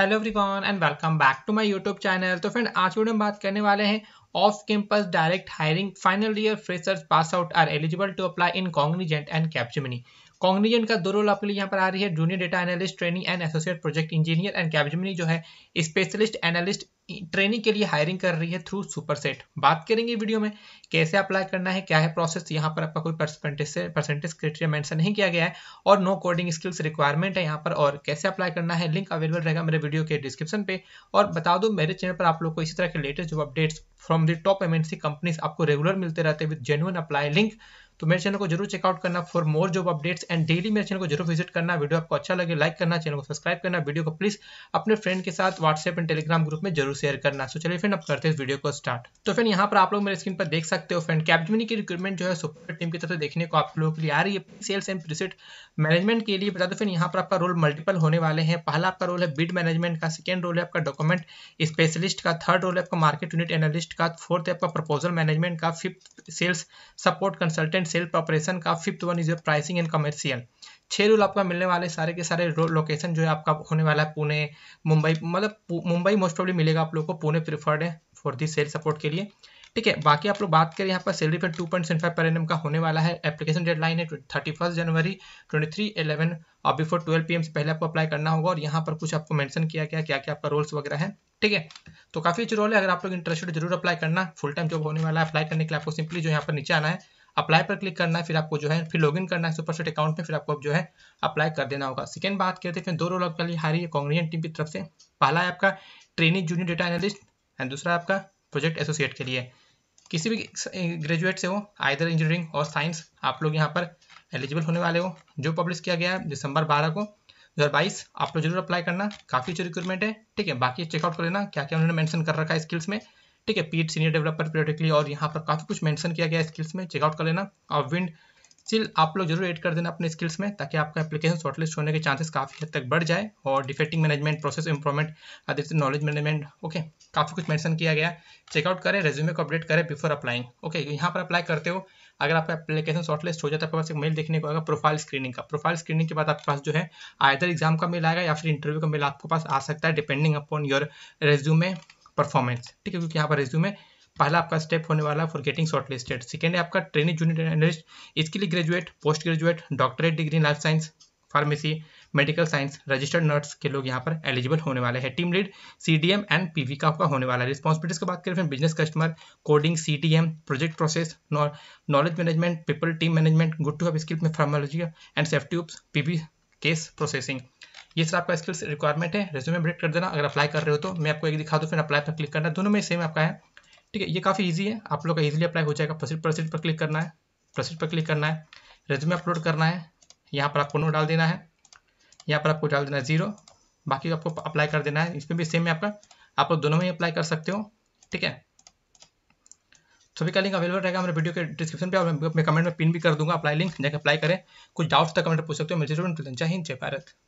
hello everyone and welcome back to my YouTube channel तो friend आज video में बात करने वाले हैं off campus direct hiring final year freshers pass out are eligible to apply in Cognizant and Capgemini Cognizant का दो role आपके लिए यहाँ पर आ रही है junior data analyst training and associate project engineer and Capgemini जो है स्पेशलिस्ट एनालिस्ट ट्रेनिंग के लिए हायरिंग कर रही है थ्रू सुपरसेट बात करेंगे वीडियो में कैसे अप्लाई करना है क्या है प्रोसेस यहाँ पर आपका कोई परसेंटेज क्रिटेरिया मैंशन मेंशन नहीं किया गया है और नो कोडिंग स्किल्स रिक्वायरमेंट है यहाँ पर और कैसे अप्लाई करना है लिंक अवेलेबल रहेगा मेरे वीडियो के डिस्क्रिप्शन पे और बता दो मेरे चैनल पर आप लोग को इसी तरह के लेटेस्ट जो updates from the top MNC companies आपको रेगुलर मिलते रहते हैं विद जेन्युन अप्लाई लिंक तो मेरे चैनल को जरूर चेकआउट करना for more job updates and daily मेरे चैनल को जरूर विजिट करना वीडियो आपको अच्छा लगे लाइक करना चैनल को सब्सक्राइब करना वीडियो को प्लीज अपने फ्रेंड के साथ व्हाट्सएप एंड टेलीग्राम ग्रुप में जरूर शेयर करना सो चलिए फ्रेंड अब करते हैं इस वीडियो को स्टार्ट तो फ्रेंड यहाँ पर आप लोग मेरे स्क्रीन पर देख सकते हो फ्रेंड कैपजमिनी की रिक्रूटमेंट जो है सुपर टीम की तरफ से देखने को आप लोगों के लिए आ रही है सेल्स एंड प्रिसेट मैनेजमेंट के लिए बता दो फ्रेंड यहाँ पर आपका रोल मल्टीपल होने वाले हैं पहला आपका रोल है बिड मैनेजमेंट का सेकेंड रोल है आपका डॉक्यूमेंट स्पेशलिस्ट का थर्ड रोल है आपका मार्केट यूनिट एनालिस्ट एनालिस्ट का फोर्थ आपका प्रपोजल मैनेजमेंट का fifth sales support consultant sale operation का fifth one is pricing and commercial छह रूल आपका मिलने वाले सारे के सारे लोकेशन जो है आपका होने वाला है पुणे मुंबई मतलब मुंबई मोस्ट प्रॉब्लम मिलेगा आप लोग को पुणे प्रिफर्ड है फॉर दिस सेल सपोर्ट के लिए ठीक है बाकी आप लोग बात करें यहाँ पर सैलरी पर two point seven five per annum का होने वाला है एप्लीकेशन डेडलाइन है thirty first January twenty three eleven और बिफोर ट्वेल्व पी से पहले आपको अप्लाई करना होगा और यहाँ पर कुछ आपको मैंशन किया गया क्या क्या आपका रोल्स वगैरह है ठीक है तो काफी अच्छी रोल है अगर आप लोग इंटरेस्टेड जरूर अप्लाई करना फुल टाइम जॉब होने वाला है अप्लाई करने के लिए आपको सिंपली जो यहाँ पर नीचे आना है अप्लाई पर क्लिक करना है फिर आपको जो है फिर लॉगिन करना है सुपर सेट अकाउंट में फिर आपको जो है अप्लाई कर देना होगा सेकंड बात करते हैं दो रोल आपके लिए हारी है कांग्रेस टीम की तरफ से पहला है आपका training junior data analyst and दूसरा आपका प्रोजेक्ट एसोसिएट के लिए किसी भी ग्रेजुएट से हो आइदर इंजीनियरिंग और साइंस आप लोग यहाँ पर एलिजिबल होने वाले हो जो पब्लिश किया गया है दिसंबर बारह को दो हज़ार बाईस आप लोग जरूर अप्लाई करना काफ़ी अच्छी रिक्रूटमेंट है ठीक है बाकी चेकआउट कर लेना क्या क्या उन्होंने मेंशन कर रखा है स्किल्स में ठीक है पीट सीनियर डेवलपर पीरियडिकली और यहाँ पर काफ़ी कुछ मेंशन किया गया है स्किल्स में चेकआउट कर लेना और विंड स्टिल आप लोग जरूर ऐड कर देना अपने स्किल्स में ताकि आपका एप्लीकेशन शॉर्टलिस्ट होने के चांसेस काफ़ी हद तक बढ़ जाए और डिफेक्टिंग मैनेजमेंट प्रोसेस इंप्रूवमेंट से नॉलेज मैनेजमेंट ओके काफ़ी कुछ मेंशन किया गया चेकआउट करें रेज्यूमे को अपडेट करें बिफोर अप्लाइंग ओके यहाँ पर अप्लाई करते हो अगर आपका एप्लीकेशन शॉर्टलिस्ट हो जाता है आपके पास एक मेल देखने को आएगा प्रोफाइल स्क्रीनिंग का प्रोफाइल स्क्रीनिंग के बाद आपके पास जो है आयदर एग्जाम का मेल आएगा या फिर इंटरव्यू का मेल आपके पास आ सकता है depending upon your resume performance ठीक है क्योंकि यहाँ पर रेज्यूमे पहला आपका स्टेप होने वाला है for getting shortlisted second है आपका ट्रेनिंग जूनियर एनलिस्ट इसके लिए graduate post graduate doctorate degree life science pharmacy medical science registered nurse के लोग यहाँ पर एलिजिबल होने वाले हैं team lead CDM and PV का आपका होने वाला है रिस्पॉन्सिबिलिटीज की बात करें फिर business customer coding CDM project process knowledge management people team management good to have skills में pharmacology and safety P PV case processing ये सर आपका स्किल्स रिक्वायरमेंट है रेज्यूमे अपडेट कर देना अगर अप्लाई कर रहे हो तो मैं आपको एक दिखा दूँ फिर अप्लाई पर क्लिक करना दोनों में सेम आपका है ठीक है ये काफ़ी ईजी है आप लोग का ईजिली अप्लाई हो जाएगा प्रसिद्ध प्रसिद्ध पर क्लिक करना है प्रसिद्ध पर क्लिक करना है रेज्यूमे अपलोड करना है यहाँ पर आपको नो डाल देना है यहाँ पर आपको डाल देना है जीरो बाकी आपको अप्लाई कर देना है इसमें भी सेम है आपका आप लोग दोनों में अप्लाई कर सकते हो ठीक है सभी का लिंक अवेलेबल रहेगा मेरे वीडियो के डिस्क्रिप्शन पे और मैं कमेंट में पिन भी कर दूंगा अप्लाई लिंक जाकर अप्लाई करें कुछ डाउट्स तक कमेंट पूछ सकते हो मेरे जय हिंद जय भारत